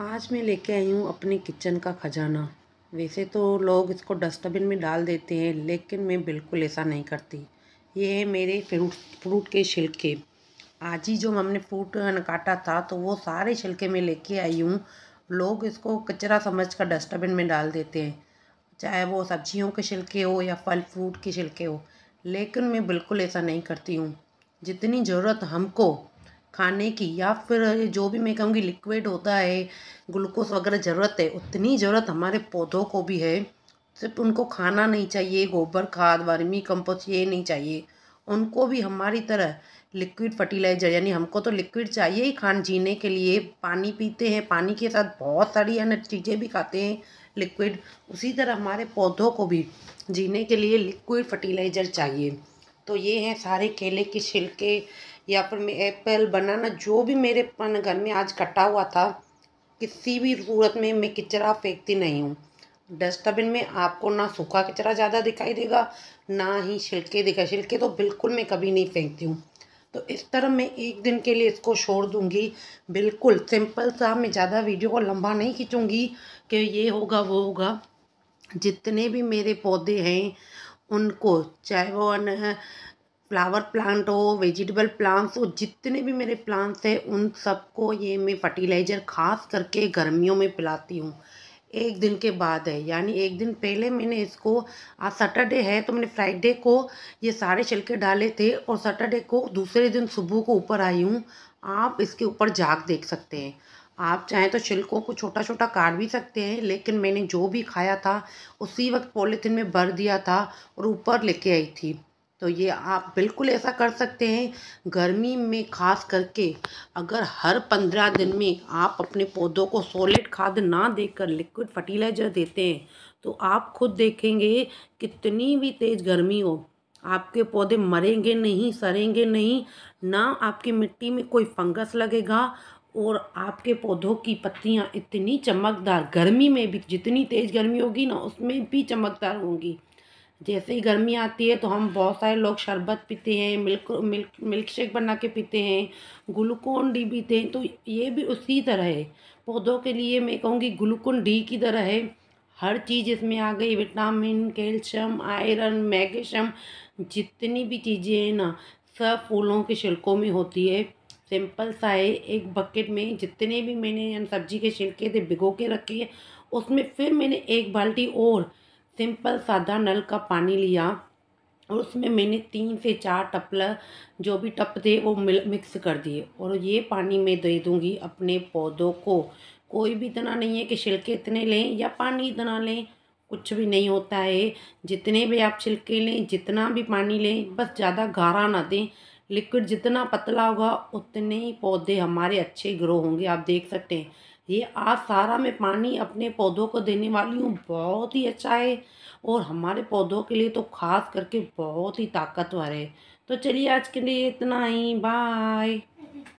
आज मैं लेके आई हूँ अपने किचन का ख़जाना वैसे तो लोग इसको डस्टबिन में डाल देते हैं लेकिन मैं बिल्कुल ऐसा नहीं करती ये है मेरे फ्रूट फ्रूट के छिलके आज ही जो हमने फ्रूट काटा था तो वो सारे छिलके मैं लेके आई हूँ लोग इसको कचरा समझ कर डस्टबिन में डाल देते हैं चाहे वो सब्जियों के छिलके हो या फल फ्रूट के छिलके हो लेकिन मैं बिल्कुल ऐसा नहीं करती हूँ जितनी ज़रूरत हमको खाने की या फिर जो भी मैं कहूँगी लिक्विड होता है ग्लूकोज़ वगैरह ज़रूरत है उतनी ज़रूरत हमारे पौधों को भी है सिर्फ उनको खाना नहीं चाहिए गोबर खाद वर्मी कंपोस्ट ये नहीं चाहिए उनको भी हमारी तरह लिक्विड फर्टिलाइजर यानी हमको तो लिक्विड चाहिए ही खान जीने के लिए पानी पीते हैं पानी के साथ बहुत सारी अन्य चीज़ें भी खाते हैं लिक्विड उसी तरह हमारे पौधों को भी जीने के लिए लिक्विड फर्टिलाइजर चाहिए तो ये हैं सारे केले के छिलके या फिर मैं एप्पल बनाना जो भी मेरे पन घर में आज कटा हुआ था किसी भी सूरत में मैं कचरा फेंकती नहीं हूँ डस्टबिन में आपको ना सूखा कचरा ज़्यादा दिखाई देगा ना ही छिलके दिखा छिलके तो बिल्कुल मैं कभी नहीं फेंकती हूँ तो इस तरह मैं एक दिन के लिए इसको छोड़ दूँगी बिल्कुल सिंपल सा मैं ज़्यादा वीडियो को लंबा नहीं खींचूँगी कि ये होगा वो होगा जितने भी मेरे पौधे हैं उनको चाहे वो फ्लावर प्लांट हो वेजिटेबल प्लांट्स हो जितने भी मेरे प्लांट्स हैं उन सबको ये मैं फर्टिलाइज़र खास करके गर्मियों में पिलाती हूँ एक दिन के बाद है यानी एक दिन पहले मैंने इसको आज सैटरडे है तो मैंने फ्राइडे को ये सारे छिलके डाले थे और सैटरडे को दूसरे दिन सुबह को ऊपर आई हूँ आप इसके ऊपर जाग देख सकते हैं आप चाहें तो छिलकों को छोटा छोटा काट भी सकते हैं लेकिन मैंने जो भी खाया था उसी वक्त पॉलीथिन में भर दिया था और ऊपर लेके आई थी तो ये आप बिल्कुल ऐसा कर सकते हैं गर्मी में खास करके अगर हर पंद्रह दिन में आप अपने पौधों को सॉलिड खाद ना देकर लिक्विड फर्टिलाइजर देते हैं तो आप खुद देखेंगे कितनी भी तेज़ गर्मी हो आपके पौधे मरेंगे नहीं सरेंगे नहीं ना आपकी मिट्टी में कोई फंगस लगेगा और आपके पौधों की पत्तियाँ इतनी चमकदार गर्मी में भी जितनी तेज़ गर्मी होगी ना उसमें भी चमकदार होंगी जैसे ही गर्मी आती है तो हम बहुत सारे लोग शरबत पीते हैं मिल्क मिल्क मिल्क शेक बना के पीते हैं ग्लूकोन डी पीते हैं तो ये भी उसी तरह है पौधों के लिए मैं कहूँगी ग्लूकोन डी की तरह है हर चीज़ इसमें आ गई विटामिन कैल्शियम आयरन मैग्नीशियम जितनी भी चीज़ें हैं ना सब फूलों के छिलकों में होती है सिंपल सा है एक बकेट में जितने भी मैंने सब्जी के छिलके थे भिगो के रखे हैं उसमें फिर मैंने एक बाल्टी और सिंपल सादा नल का पानी लिया और उसमें मैंने तीन से चार टपला जो भी टप थे वो मिक्स कर दिए और ये पानी मैं दे दूँगी अपने पौधों को कोई भी इतना नहीं है कि छिलके इतने लें या पानी इतना लें कुछ भी नहीं होता है जितने भी आप छिलके लें जितना भी पानी लें बस ज़्यादा गाढ़ा ना दें लिक्विड जितना पतला होगा उतने ही पौधे हमारे अच्छे ग्रो होंगे आप देख सकते हैं ये आज सारा मैं पानी अपने पौधों को देने वाली हूँ बहुत ही अच्छा है और हमारे पौधों के लिए तो खास करके बहुत ही ताकतवर है तो चलिए आज के लिए इतना ही बाय